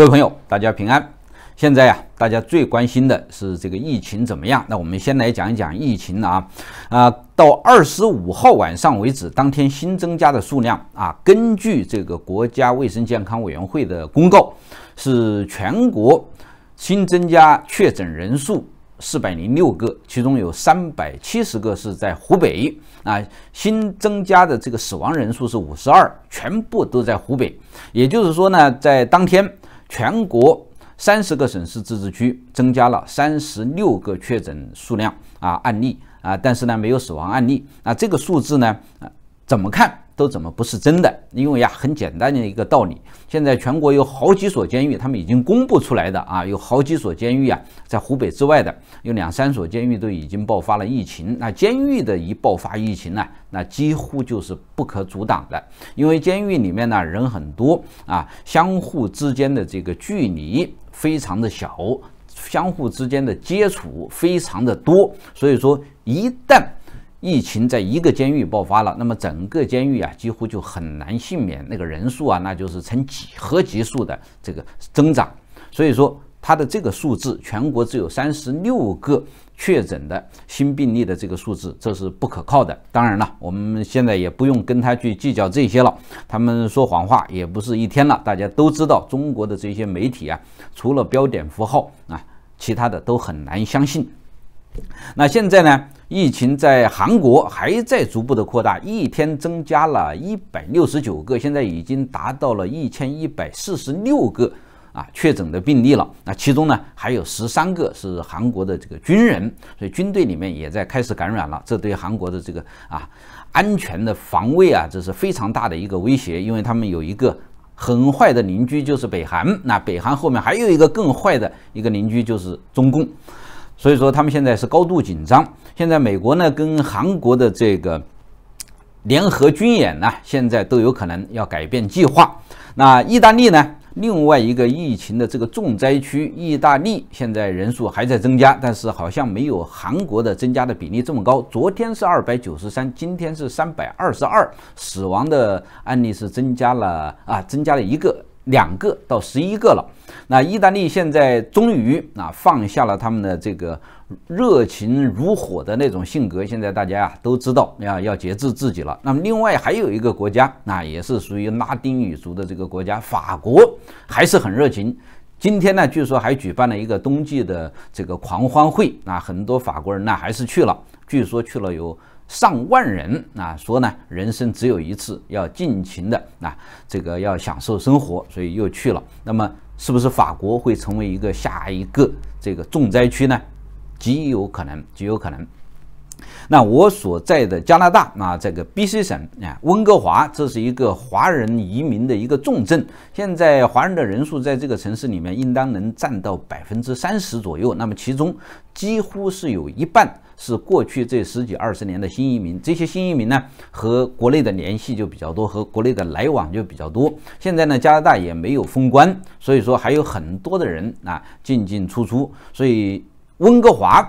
各位朋友，大家平安。现在呀，大家最关心的是这个疫情怎么样？那我们先来讲一讲疫情啊。啊，到二十五号晚上为止，当天新增加的数量啊，根据这个国家卫生健康委员会的公告，是全国新增加确诊人数四百零六个，其中有三百七十个是在湖北啊。新增加的这个死亡人数是五十二，全部都在湖北。也就是说呢，在当天。全国三十个省市自治区增加了三十六个确诊数量啊案例啊，但是呢没有死亡案例啊，这个数字呢啊怎么看？都怎么不是真的？因为呀，很简单的一个道理。现在全国有好几所监狱，他们已经公布出来的啊，有好几所监狱啊，在湖北之外的，有两三所监狱都已经爆发了疫情。那监狱的一爆发疫情呢，那几乎就是不可阻挡的，因为监狱里面呢人很多啊，相互之间的这个距离非常的小，相互之间的接触非常的多，所以说一旦。疫情在一个监狱爆发了，那么整个监狱啊，几乎就很难幸免。那个人数啊，那就是呈几何级数的这个增长。所以说，它的这个数字，全国只有三十六个确诊的新病例的这个数字，这是不可靠的。当然了，我们现在也不用跟他去计较这些了。他们说谎话也不是一天了，大家都知道中国的这些媒体啊，除了标点符号啊，其他的都很难相信。那现在呢？疫情在韩国还在逐步的扩大，一天增加了一百六十九个，现在已经达到了一千一百四十六个啊确诊的病例了。那其中呢，还有十三个是韩国的这个军人，所以军队里面也在开始感染了。这对韩国的这个啊安全的防卫啊，这是非常大的一个威胁，因为他们有一个很坏的邻居，就是北韩。那北韩后面还有一个更坏的一个邻居，就是中共。所以说他们现在是高度紧张。现在美国呢跟韩国的这个联合军演呢，现在都有可能要改变计划。那意大利呢，另外一个疫情的这个重灾区，意大利现在人数还在增加，但是好像没有韩国的增加的比例这么高。昨天是二百九十三，今天是三百二十二，死亡的案例是增加了啊，增加了一个。两个到十一个了，那意大利现在终于啊放下了他们的这个热情如火的那种性格，现在大家呀都知道呀要节制自己了。那么另外还有一个国家那也是属于拉丁语族的这个国家，法国还是很热情。今天呢据说还举办了一个冬季的这个狂欢会啊，很多法国人呢还是去了，据说去了有。上万人啊，说呢，人生只有一次，要尽情的啊，这个要享受生活，所以又去了。那么，是不是法国会成为一个下一个这个重灾区呢？极有可能，极有可能。那我所在的加拿大，那这个 B C 省啊，温哥华，这是一个华人移民的一个重镇。现在华人的人数在这个城市里面，应当能占到百分之三十左右。那么其中几乎是有一半是过去这十几二十年的新移民。这些新移民呢，和国内的联系就比较多，和国内的来往就比较多。现在呢，加拿大也没有封关，所以说还有很多的人啊进进出出。所以温哥华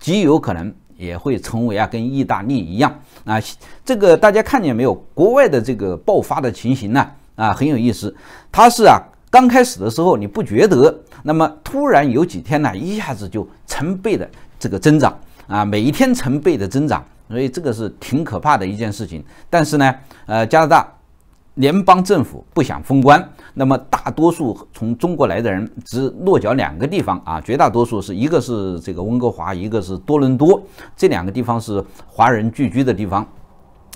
极有可能。也会成为啊，跟意大利一样啊，这个大家看见没有？国外的这个爆发的情形呢，啊很有意思，它是啊刚开始的时候你不觉得，那么突然有几天呢，一下子就成倍的这个增长啊，每一天成倍的增长，所以这个是挺可怕的一件事情。但是呢，呃，加拿大。联邦政府不想封关，那么大多数从中国来的人只落脚两个地方啊，绝大多数是一个是这个温哥华，一个是多伦多，这两个地方是华人聚居的地方，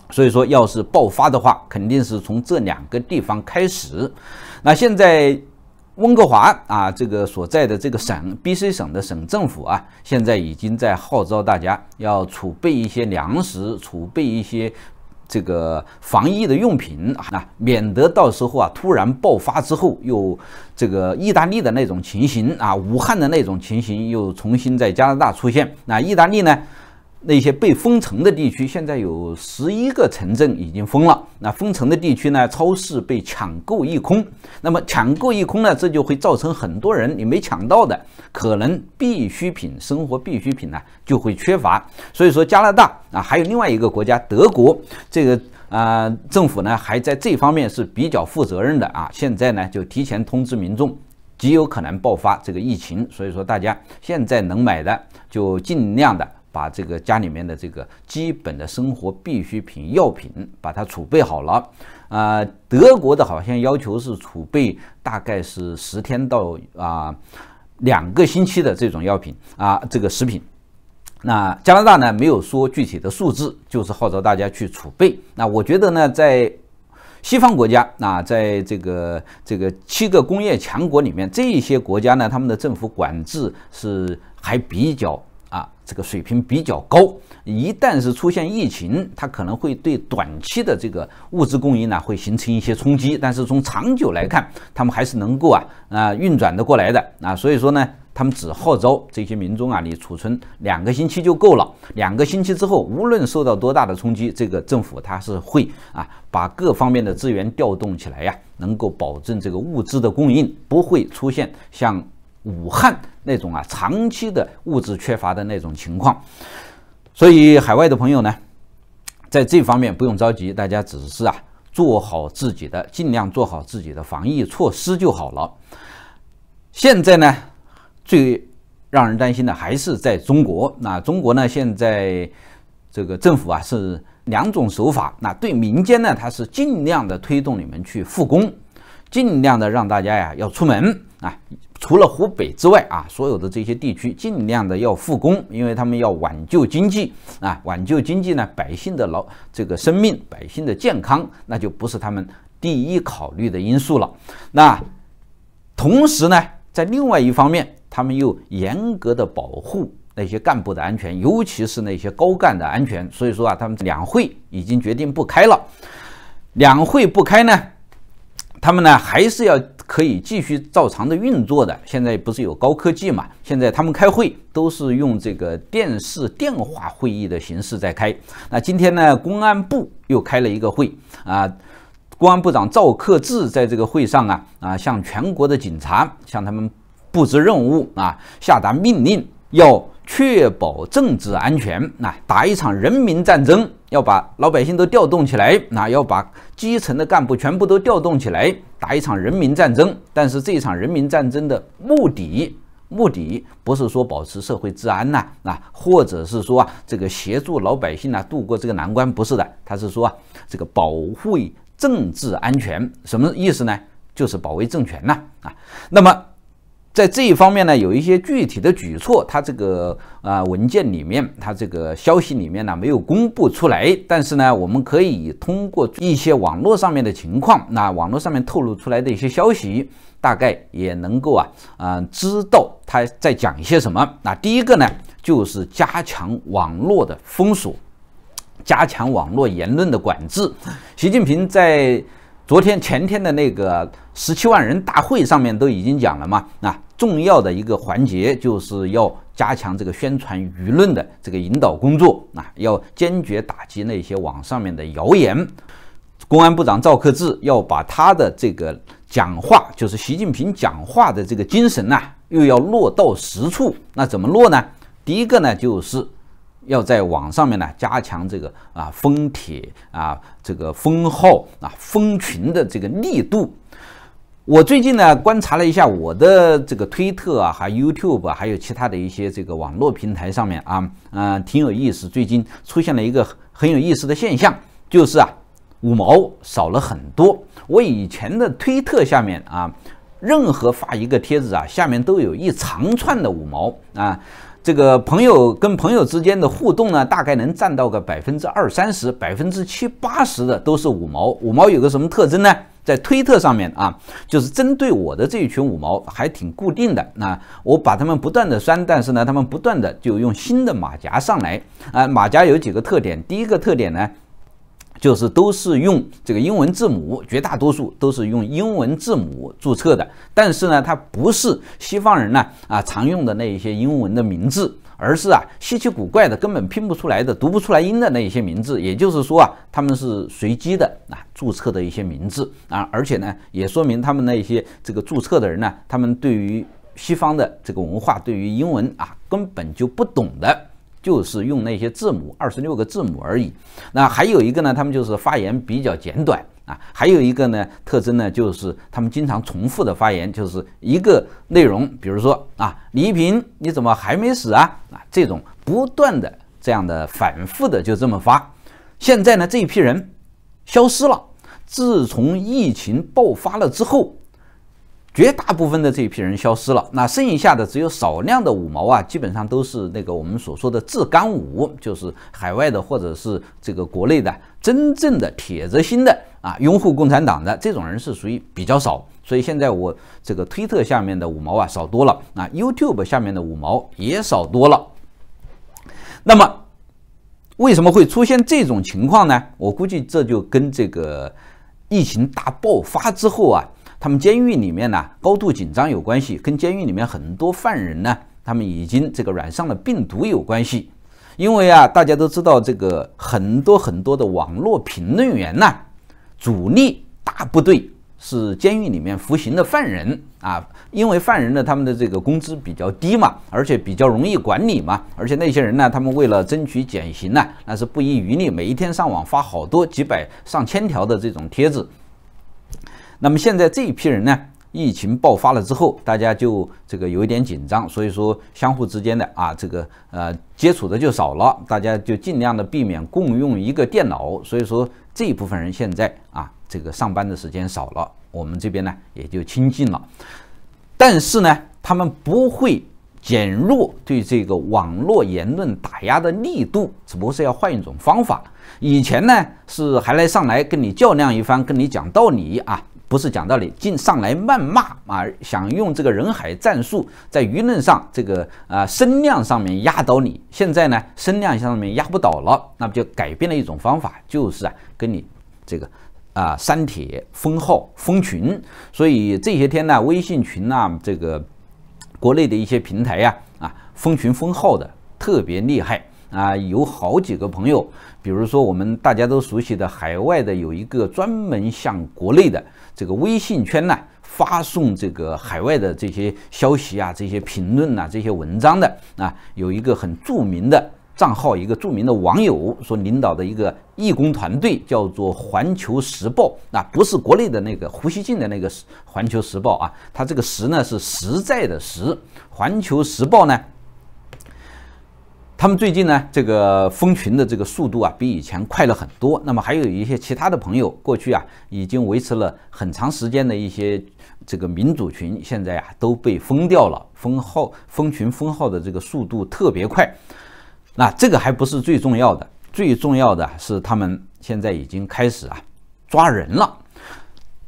所以说要是爆发的话，肯定是从这两个地方开始。那现在温哥华啊，这个所在的这个省 B.C 省的省政府啊，现在已经在号召大家要储备一些粮食，储备一些。这个防疫的用品啊，免得到时候啊突然爆发之后，又这个意大利的那种情形啊，武汉的那种情形又重新在加拿大出现。那意大利呢？那些被封城的地区，现在有十一个城镇已经封了。那封城的地区呢，超市被抢购一空。那么抢购一空呢，这就会造成很多人你没抢到的，可能必需品、生活必需品呢就会缺乏。所以说，加拿大啊，还有另外一个国家德国，这个啊政府呢还在这方面是比较负责任的啊。现在呢就提前通知民众，极有可能爆发这个疫情。所以说，大家现在能买的就尽量的。把这个家里面的这个基本的生活必需品、药品，把它储备好了。啊，德国的好像要求是储备大概是十天到啊两个星期的这种药品啊，这个食品。那加拿大呢，没有说具体的数字，就是号召大家去储备。那我觉得呢，在西方国家，那在这个这个七个工业强国里面，这些国家呢，他们的政府管制是还比较。啊，这个水平比较高。一旦是出现疫情，它可能会对短期的这个物资供应呢，会形成一些冲击。但是从长久来看，他们还是能够啊啊运转得过来的啊。所以说呢，他们只号召这些民众啊，你储存两个星期就够了。两个星期之后，无论受到多大的冲击，这个政府它是会啊把各方面的资源调动起来呀，能够保证这个物资的供应不会出现像武汉。那种啊，长期的物质缺乏的那种情况，所以海外的朋友呢，在这方面不用着急，大家只是啊，做好自己的，尽量做好自己的防疫措施就好了。现在呢，最让人担心的还是在中国。那中国呢，现在这个政府啊，是两种手法。那对民间呢，它是尽量的推动你们去复工，尽量的让大家呀，要出门啊。除了湖北之外啊，所有的这些地区尽量的要复工，因为他们要挽救经济啊，挽救经济呢，百姓的老这个生命，百姓的健康，那就不是他们第一考虑的因素了。那同时呢，在另外一方面，他们又严格的保护那些干部的安全，尤其是那些高干的安全。所以说啊，他们两会已经决定不开了。两会不开呢，他们呢还是要。可以继续照常的运作的。现在不是有高科技嘛？现在他们开会都是用这个电视电话会议的形式在开。那今天呢，公安部又开了一个会啊，公安部长赵克志在这个会上啊啊向全国的警察向他们布置任务啊下达命令要。确保政治安全，那打一场人民战争，要把老百姓都调动起来，那要把基层的干部全部都调动起来，打一场人民战争。但是这一场人民战争的目的，目的不是说保持社会治安呐，啊，或者是说啊，这个协助老百姓啊度过这个难关，不是的，他是说啊，这个保护政治安全，什么意思呢？就是保卫政权呐，啊，那么。在这一方面呢，有一些具体的举措，它这个啊文件里面，它这个消息里面呢没有公布出来，但是呢，我们可以通过一些网络上面的情况，那网络上面透露出来的一些消息，大概也能够啊啊知道他在讲一些什么。那第一个呢，就是加强网络的封锁，加强网络言论的管制。习近平在。昨天前天的那个十七万人大会上面都已经讲了嘛，那重要的一个环节就是要加强这个宣传舆论的这个引导工作，那要坚决打击那些网上面的谣言。公安部长赵克志要把他的这个讲话，就是习近平讲话的这个精神呐，又要落到实处。那怎么落呢？第一个呢就是。要在网上面呢，加强这个啊封帖啊，这个封号啊，封群的这个力度。我最近呢观察了一下我的这个推特啊，还 YouTube，还有其他的一些这个网络平台上面啊，嗯，挺有意思。最近出现了一个很有意思的现象，就是啊，五毛少了很多。我以前的推特下面啊，任何发一个帖子啊，下面都有一长串的五毛啊。这个朋友跟朋友之间的互动呢，大概能占到个百分之二三十，百分之七八十的都是五毛。五毛有个什么特征呢？在推特上面啊，就是针对我的这一群五毛还挺固定的。那我把他们不断的删，但是呢，他们不断的就用新的马甲上来。啊，马甲有几个特点？第一个特点呢。就是都是用这个英文字母，绝大多数都是用英文字母注册的。但是呢，它不是西方人呢啊常用的那一些英文的名字，而是啊稀奇古怪的，根本拼不出来的、读不出来音的那一些名字。也就是说啊，他们是随机的啊注册的一些名字啊，而且呢，也说明他们那一些这个注册的人呢，他们对于西方的这个文化、对于英文啊根本就不懂的。就是用那些字母，二十六个字母而已。那还有一个呢，他们就是发言比较简短啊。还有一个呢，特征呢就是他们经常重复的发言，就是一个内容，比如说啊，李一平你怎么还没死啊啊这种不断的这样的反复的就这么发。现在呢这一批人消失了，自从疫情爆发了之后。绝大部分的这一批人消失了，那剩下的只有少量的五毛啊，基本上都是那个我们所说的“自干五”，就是海外的或者是这个国内的真正的铁着心的啊，拥护共产党的这种人是属于比较少，所以现在我这个推特下面的五毛啊少多了，啊 YouTube 下面的五毛也少多了。那么为什么会出现这种情况呢？我估计这就跟这个疫情大爆发之后啊。他们监狱里面呢，高度紧张有关系，跟监狱里面很多犯人呢，他们已经这个染上了病毒有关系。因为啊，大家都知道这个很多很多的网络评论员呢，主力大部队是监狱里面服刑的犯人啊。因为犯人呢，他们的这个工资比较低嘛，而且比较容易管理嘛，而且那些人呢，他们为了争取减刑呢，那是不遗余力，每一天上网发好多几百上千条的这种帖子。那么现在这一批人呢，疫情爆发了之后，大家就这个有一点紧张，所以说相互之间的啊，这个呃接触的就少了，大家就尽量的避免共用一个电脑，所以说这一部分人现在啊，这个上班的时间少了，我们这边呢也就清静了。但是呢，他们不会减弱对这个网络言论打压的力度，只不过是要换一种方法。以前呢是还来上来跟你较量一番，跟你讲道理啊。不是讲道理，竟上来谩骂啊，想用这个人海战术在舆论上这个啊声量上面压倒你。现在呢，声量上面压不倒了，那么就改变了一种方法，就是啊跟你这个啊删帖、封号、封群。所以这些天呢，微信群啊，这个国内的一些平台呀啊封群封号的特别厉害。啊，有好几个朋友，比如说我们大家都熟悉的海外的有一个专门向国内的这个微信圈呢发送这个海外的这些消息啊、这些评论呐、这些文章的啊，有一个很著名的账号，一个著名的网友所领导的一个义工团队，叫做《环球时报》啊，不是国内的那个胡锡进的那个《环球时报》啊，他这个“时”呢是实在的“时”，《环球时报》呢。他们最近呢，这个封群的这个速度啊，比以前快了很多。那么还有一些其他的朋友，过去啊已经维持了很长时间的一些这个民主群，现在啊都被封掉了，封号封群封号的这个速度特别快。那这个还不是最重要的，最重要的是他们现在已经开始啊抓人了。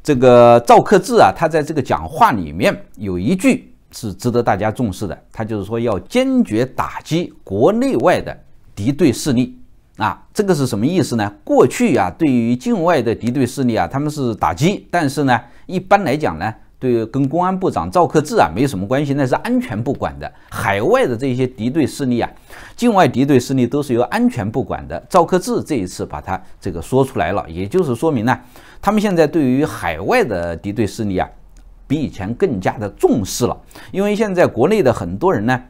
这个赵克志啊，他在这个讲话里面有一句。是值得大家重视的。他就是说要坚决打击国内外的敌对势力啊，这个是什么意思呢？过去啊，对于境外的敌对势力啊，他们是打击，但是呢，一般来讲呢，对跟公安部长赵克志啊没什么关系，那是安全部管的。海外的这些敌对势力啊，境外敌对势力都是由安全部管的。赵克志这一次把他这个说出来了，也就是说明呢，他们现在对于海外的敌对势力啊。比以前更加的重视了，因为现在国内的很多人呢，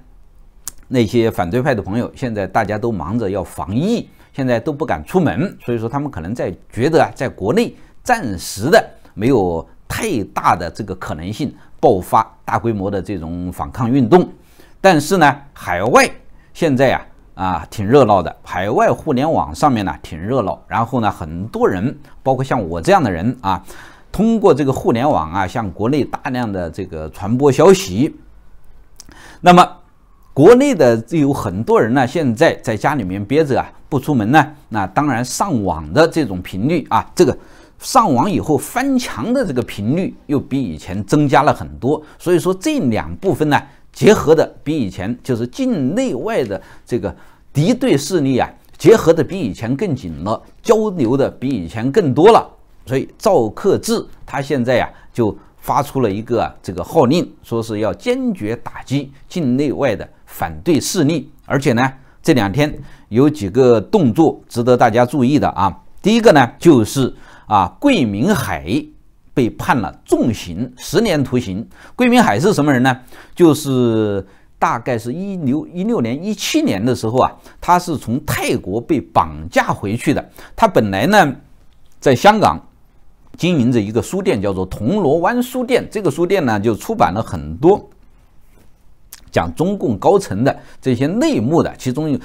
那些反对派的朋友，现在大家都忙着要防疫，现在都不敢出门，所以说他们可能在觉得啊，在国内暂时的没有太大的这个可能性爆发大规模的这种反抗运动。但是呢，海外现在呀啊挺热闹的，海外互联网上面呢挺热闹，然后呢，很多人包括像我这样的人啊。通过这个互联网啊，向国内大量的这个传播消息。那么，国内的有很多人呢，现在在家里面憋着啊，不出门呢。那当然，上网的这种频率啊，这个上网以后翻墙的这个频率又比以前增加了很多。所以说，这两部分呢，结合的比以前就是境内外的这个敌对势力啊，结合的比以前更紧了，交流的比以前更多了。所以赵克志他现在呀就发出了一个这个号令，说是要坚决打击境内外的反对势力。而且呢，这两天有几个动作值得大家注意的啊。第一个呢，就是啊，桂明海被判了重刑，十年徒刑。桂明海是什么人呢？就是大概是一六一六年、一七年的时候啊，他是从泰国被绑架回去的。他本来呢，在香港。经营着一个书店，叫做铜锣湾书店。这个书店呢，就出版了很多讲中共高层的这些内幕的。其中有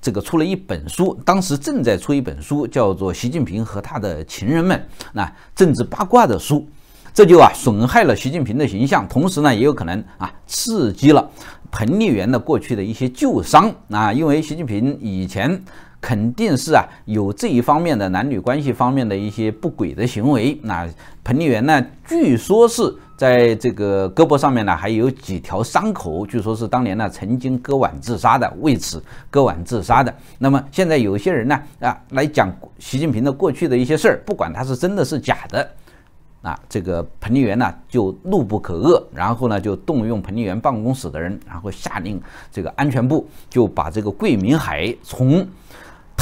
这个出了一本书，当时正在出一本书，叫做《习近平和他的情人们》，那政治八卦的书，这就啊损害了习近平的形象，同时呢，也有可能啊刺激了彭丽媛的过去的一些旧伤啊，因为习近平以前。肯定是啊，有这一方面的男女关系方面的一些不轨的行为。那彭丽媛呢，据说是在这个胳膊上面呢，还有几条伤口，据说是当年呢曾经割腕自杀的，为此割腕自杀的。那么现在有些人呢，啊来讲习近平的过去的一些事儿，不管他是真的是假的，啊这个彭丽媛呢就怒不可遏，然后呢就动用彭丽媛办公室的人，然后下令这个安全部就把这个桂明海从。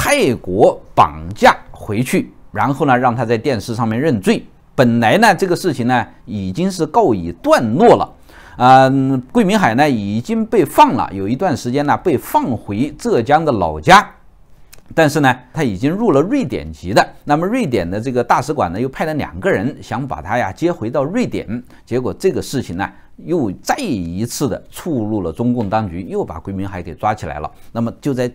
泰国绑架回去，然后呢，让他在电视上面认罪。本来呢，这个事情呢，已经是告以段落了。嗯，桂明海呢已经被放了，有一段时间呢被放回浙江的老家。但是呢，他已经入了瑞典籍的。那么瑞典的这个大使馆呢，又派了两个人想把他呀接回到瑞典。结果这个事情呢。又再一次的触怒了中共当局，又把桂明海给抓起来了。那么就在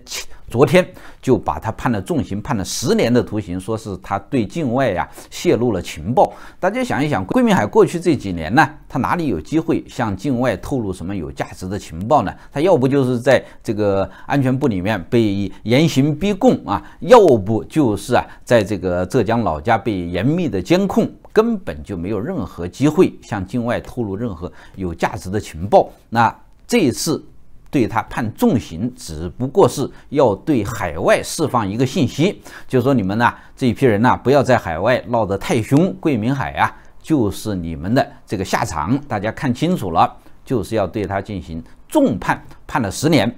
昨天，就把他判了重刑，判了十年的徒刑，说是他对境外呀泄露了情报。大家想一想，桂明海过去这几年呢，他哪里有机会向境外透露什么有价值的情报呢？他要不就是在这个安全部里面被严刑逼供啊，要不就是啊，在这个浙江老家被严密的监控。根本就没有任何机会向境外透露任何有价值的情报。那这一次对他判重刑，只不过是要对海外释放一个信息，就说你们呢这一批人呢，不要在海外闹得太凶。桂明海啊，就是你们的这个下场，大家看清楚了，就是要对他进行重判，判了十年。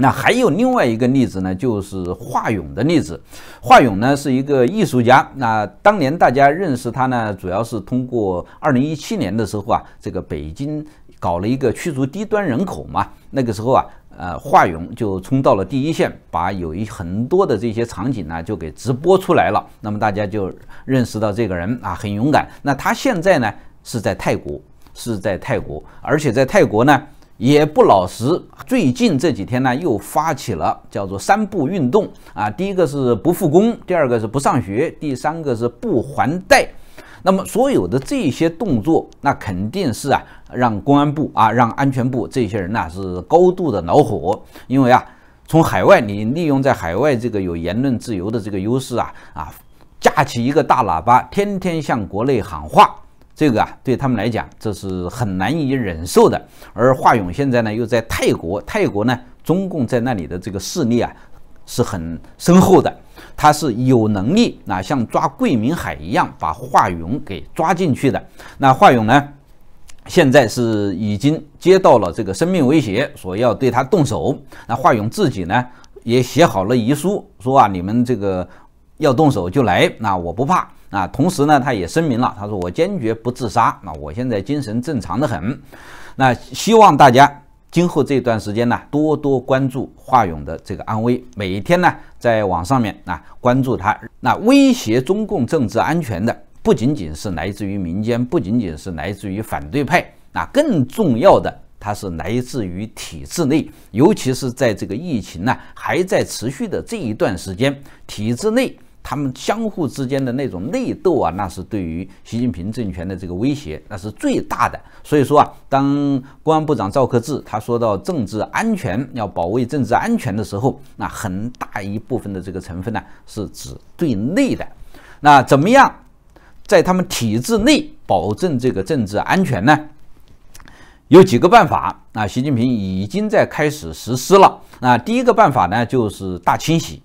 那还有另外一个例子呢，就是华勇的例子。华勇呢是一个艺术家。那当年大家认识他呢，主要是通过二零一七年的时候啊，这个北京搞了一个驱逐低端人口嘛，那个时候啊，呃，华勇就冲到了第一线，把有一很多的这些场景呢就给直播出来了。那么大家就认识到这个人啊很勇敢。那他现在呢是在泰国，是在泰国，而且在泰国呢。也不老实，最近这几天呢，又发起了叫做“三不”运动啊，第一个是不复工，第二个是不上学，第三个是不还贷。那么所有的这些动作，那肯定是啊，让公安部啊，让安全部这些人呢是高度的恼火，因为啊，从海外你利用在海外这个有言论自由的这个优势啊啊，架起一个大喇叭，天天向国内喊话。这个啊，对他们来讲，这是很难以忍受的。而华勇现在呢，又在泰国，泰国呢，中共在那里的这个势力啊，是很深厚的。他是有能力啊，像抓桂明海一样，把华勇给抓进去的。那华勇呢，现在是已经接到了这个生命威胁，说要对他动手。那华勇自己呢，也写好了遗书，说啊，你们这个要动手就来，那我不怕。啊，同时呢，他也声明了，他说我坚决不自杀。那我现在精神正常的很。那希望大家今后这段时间呢，多多关注华勇的这个安危。每一天呢，在网上面啊关注他。那威胁中共政治安全的不仅仅是来自于民间，不仅仅是来自于反对派，那更重要的，它是来自于体制内，尤其是在这个疫情呢还在持续的这一段时间，体制内。他们相互之间的那种内斗啊，那是对于习近平政权的这个威胁，那是最大的。所以说啊，当公安部长赵克志他说到政治安全要保卫政治安全的时候，那很大一部分的这个成分呢，是指对内的。那怎么样在他们体制内保证这个政治安全呢？有几个办法啊？习近平已经在开始实施了。那第一个办法呢，就是大清洗。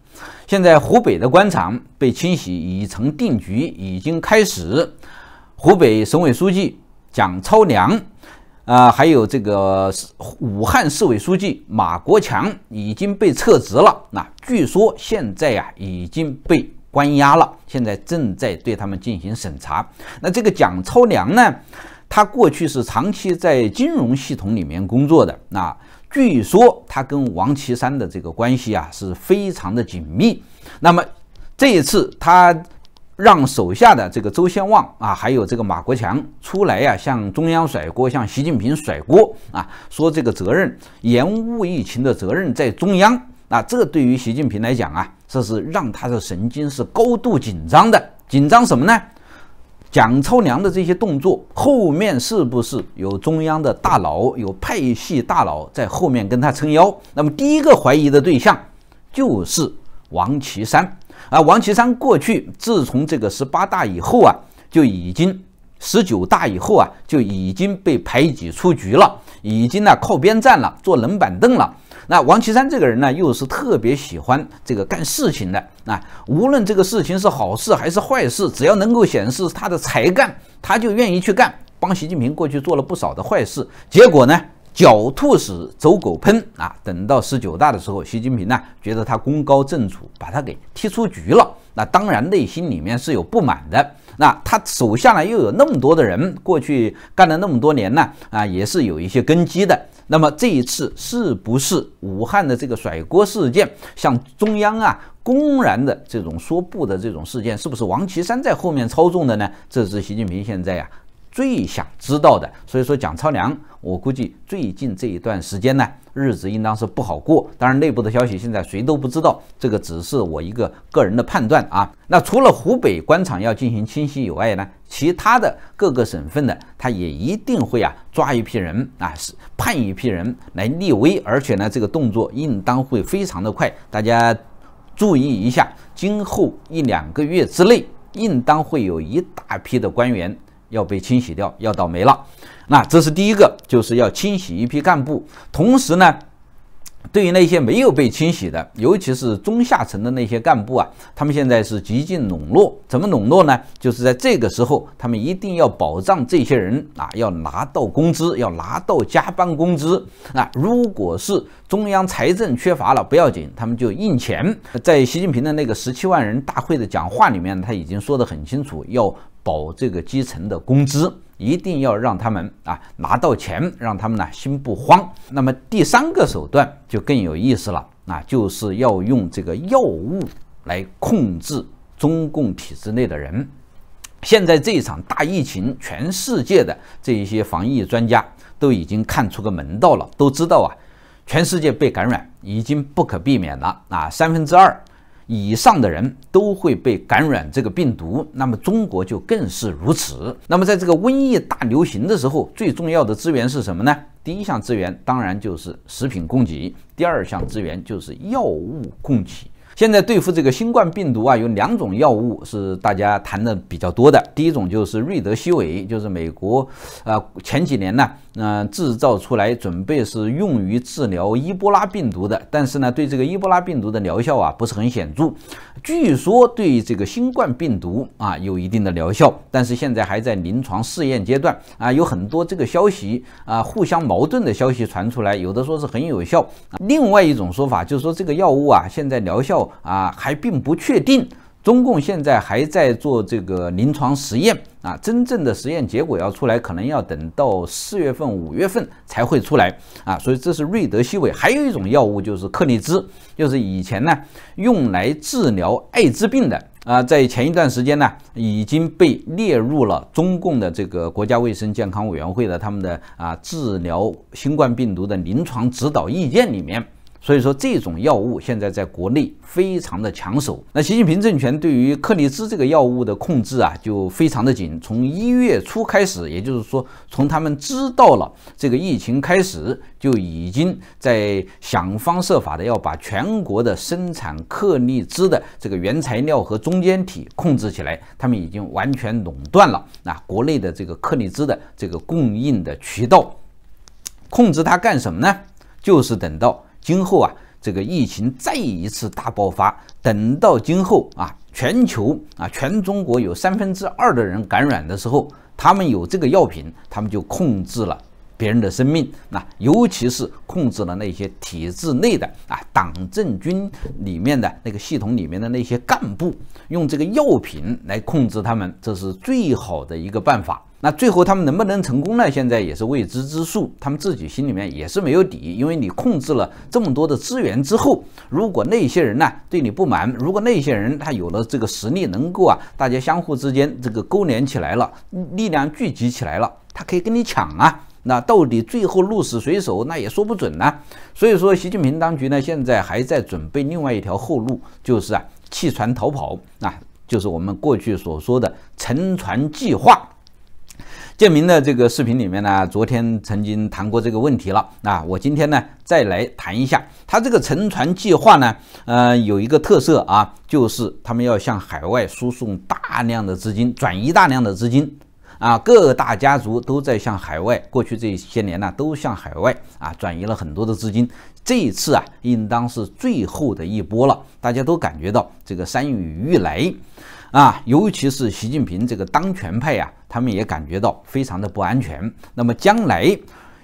现在湖北的官场被清洗已成定局，已经开始。湖北省委书记蒋超良，啊，还有这个武汉市委书记马国强已经被撤职了。那据说现在呀已经被关押了，现在正在对他们进行审查。那这个蒋超良呢，他过去是长期在金融系统里面工作的，那。据说他跟王岐山的这个关系啊是非常的紧密。那么这一次他让手下的这个周先旺啊，还有这个马国强出来呀，向中央甩锅，向习近平甩锅啊，说这个责任延误疫情的责任在中央。那这对于习近平来讲啊，这是让他的神经是高度紧张的。紧张什么呢？蒋超良的这些动作，后面是不是有中央的大佬，有派系大佬在后面跟他撑腰？那么第一个怀疑的对象就是王岐山，而王岐山过去自从这个十八大以后啊，就已经十九大以后啊就已经被排挤出局了，已经呢靠边站了，坐冷板凳了。那王岐山这个人呢，又是特别喜欢这个干事情的啊。无论这个事情是好事还是坏事，只要能够显示他的才干，他就愿意去干。帮习近平过去做了不少的坏事，结果呢，狡兔死走狗烹啊。等到十九大的时候，习近平呢觉得他功高震主，把他给踢出局了。那当然内心里面是有不满的。那他手下呢又有那么多的人，过去干了那么多年呢，啊，也是有一些根基的。那么这一次是不是武汉的这个甩锅事件，向中央啊公然的这种说不的这种事件，是不是王岐山在后面操纵的呢？这是习近平现在呀。最想知道的，所以说蒋超良，我估计最近这一段时间呢，日子应当是不好过。当然，内部的消息现在谁都不知道，这个只是我一个个人的判断啊。那除了湖北官场要进行清洗以外呢，其他的各个省份呢，他也一定会啊抓一批人啊，是判一批人来立威，而且呢，这个动作应当会非常的快。大家注意一下，今后一两个月之内，应当会有一大批的官员。要被清洗掉，要倒霉了。那这是第一个，就是要清洗一批干部。同时呢，对于那些没有被清洗的，尤其是中下层的那些干部啊，他们现在是极尽笼络。怎么笼络呢？就是在这个时候，他们一定要保障这些人啊，要拿到工资，要拿到加班工资。那如果是中央财政缺乏了，不要紧，他们就印钱。在习近平的那个十七万人大会的讲话里面，他已经说得很清楚，要。保这个基层的工资，一定要让他们啊拿到钱，让他们呢心不慌。那么第三个手段就更有意思了啊，就是要用这个药物来控制中共体制内的人。现在这一场大疫情，全世界的这一些防疫专家都已经看出个门道了，都知道啊，全世界被感染已经不可避免了啊，三分之二。以上的人都会被感染这个病毒，那么中国就更是如此。那么在这个瘟疫大流行的时候，最重要的资源是什么呢？第一项资源当然就是食品供给，第二项资源就是药物供给。现在对付这个新冠病毒啊，有两种药物是大家谈的比较多的。第一种就是瑞德西韦，就是美国，呃，前几年呢，嗯，制造出来准备是用于治疗伊波拉病毒的，但是呢，对这个伊波拉病毒的疗效啊不是很显著。据说对这个新冠病毒啊有一定的疗效，但是现在还在临床试验阶段啊，有很多这个消息啊互相矛盾的消息传出来，有的说是很有效，另外一种说法就是说这个药物啊现在疗效。啊，还并不确定，中共现在还在做这个临床实验啊，真正的实验结果要出来，可能要等到四月份、五月份才会出来啊，所以这是瑞德西韦。还有一种药物就是克利兹，就是以前呢用来治疗艾滋病的啊，在前一段时间呢已经被列入了中共的这个国家卫生健康委员会的他们的啊治疗新冠病毒的临床指导意见里面。所以说这种药物现在在国内非常的抢手。那习近平政权对于克利兹这个药物的控制啊，就非常的紧。从一月初开始，也就是说从他们知道了这个疫情开始，就已经在想方设法的要把全国的生产克利兹的这个原材料和中间体控制起来。他们已经完全垄断了那国内的这个克利兹的这个供应的渠道。控制它干什么呢？就是等到。今后啊，这个疫情再一次大爆发，等到今后啊，全球啊，全中国有三分之二的人感染的时候，他们有这个药品，他们就控制了别人的生命。那尤其是控制了那些体制内的啊，党政军里面的那个系统里面的那些干部。用这个药品来控制他们，这是最好的一个办法。那最后他们能不能成功呢？现在也是未知之数。他们自己心里面也是没有底，因为你控制了这么多的资源之后，如果那些人呢对你不满，如果那些人他有了这个实力，能够啊，大家相互之间这个勾连起来了，力量聚集起来了，他可以跟你抢啊。那到底最后鹿死谁手，那也说不准呢。所以说，习近平当局呢现在还在准备另外一条后路，就是啊。弃船逃跑，啊，就是我们过去所说的“沉船计划”。建明的这个视频里面呢，昨天曾经谈过这个问题了。啊，我今天呢再来谈一下他这个“沉船计划”呢，呃，有一个特色啊，就是他们要向海外输送大量的资金，转移大量的资金。啊，各大家族都在向海外，过去这些年呢，都向海外啊转移了很多的资金。这一次啊，应当是最后的一波了。大家都感觉到这个山雨欲来啊，尤其是习近平这个当权派啊，他们也感觉到非常的不安全。那么将来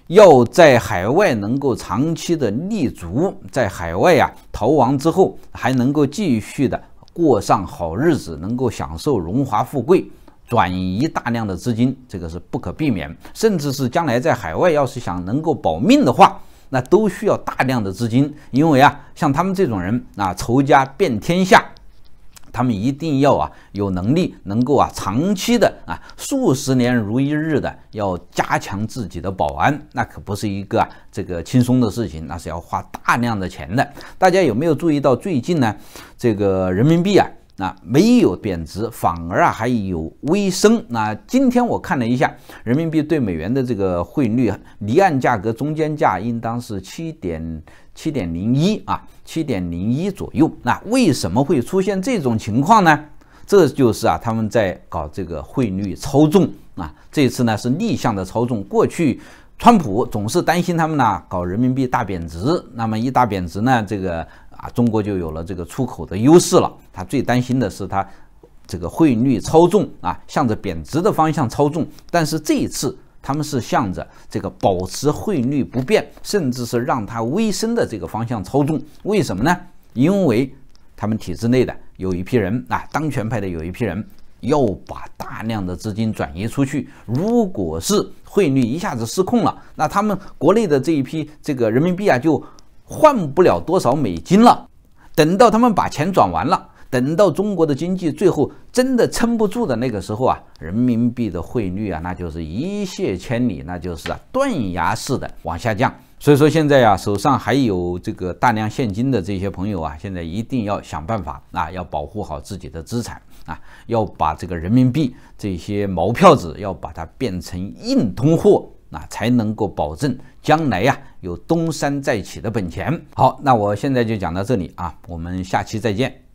要在海外能够长期的立足，在海外啊逃亡之后，还能够继续的过上好日子，能够享受荣华富贵，转移大量的资金，这个是不可避免。甚至是将来在海外要是想能够保命的话。那都需要大量的资金，因为啊，像他们这种人啊，仇家遍天下，他们一定要啊，有能力能够啊，长期的啊，数十年如一日的要加强自己的保安，那可不是一个啊，这个轻松的事情，那是要花大量的钱的。大家有没有注意到最近呢，这个人民币啊？那没有贬值，反而啊还有微升。那今天我看了一下人民币对美元的这个汇率，离岸价格中间价应当是七点七点零一啊，七点零一左右。那为什么会出现这种情况呢？这就是啊他们在搞这个汇率操纵啊，这次呢是逆向的操纵。过去，川普总是担心他们呢搞人民币大贬值，那么一大贬值呢这个。啊，中国就有了这个出口的优势了。他最担心的是他这个汇率操纵啊，向着贬值的方向操纵。但是这一次他们是向着这个保持汇率不变，甚至是让它微升的这个方向操纵。为什么呢？因为他们体制内的有一批人啊，当权派的有一批人要把大量的资金转移出去。如果是汇率一下子失控了，那他们国内的这一批这个人民币啊就。换不了多少美金了。等到他们把钱转完了，等到中国的经济最后真的撑不住的那个时候啊，人民币的汇率啊，那就是一泻千里，那就是啊断崖式的往下降。所以说现在呀，手上还有这个大量现金的这些朋友啊，现在一定要想办法啊，要保护好自己的资产啊，要把这个人民币这些毛票子要把它变成硬通货。那才能够保证将来呀有东山再起的本钱。好，那我现在就讲到这里啊，我们下期再见。